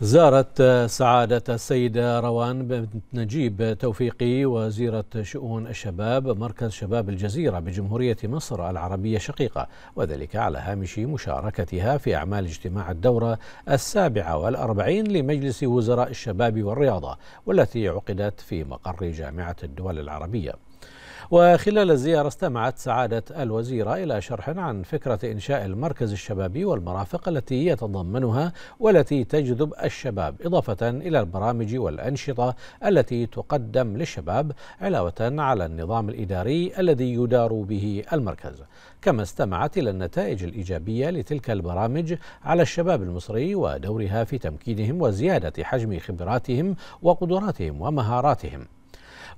زارت سعادة السيدة روان بنت نجيب توفيقي وزيرة شؤون الشباب مركز شباب الجزيرة بجمهورية مصر العربية الشقيقة وذلك على هامش مشاركتها في أعمال اجتماع الدورة السابعة والأربعين لمجلس وزراء الشباب والرياضة والتي عقدت في مقر جامعة الدول العربية وخلال الزيارة استمعت سعادة الوزيرة إلى شرح عن فكرة إنشاء المركز الشبابي والمرافق التي يتضمنها والتي تجذب الشباب إضافة إلى البرامج والأنشطة التي تقدم للشباب علاوة على النظام الإداري الذي يدار به المركز كما استمعت إلى النتائج الإيجابية لتلك البرامج على الشباب المصري ودورها في تمكينهم وزيادة حجم خبراتهم وقدراتهم ومهاراتهم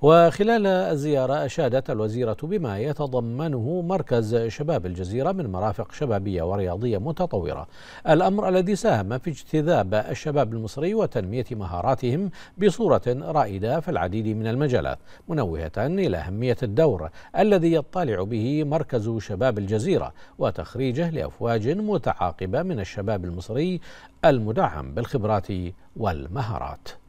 وخلال الزيارة أشادت الوزيرة بما يتضمنه مركز شباب الجزيرة من مرافق شبابية ورياضية متطورة الأمر الذي ساهم في اجتذاب الشباب المصري وتنمية مهاراتهم بصورة رائدة في العديد من المجالات منوهة إلى أهمية الدور الذي يطالع به مركز شباب الجزيرة وتخريجه لأفواج متعاقبة من الشباب المصري المدعم بالخبرات والمهارات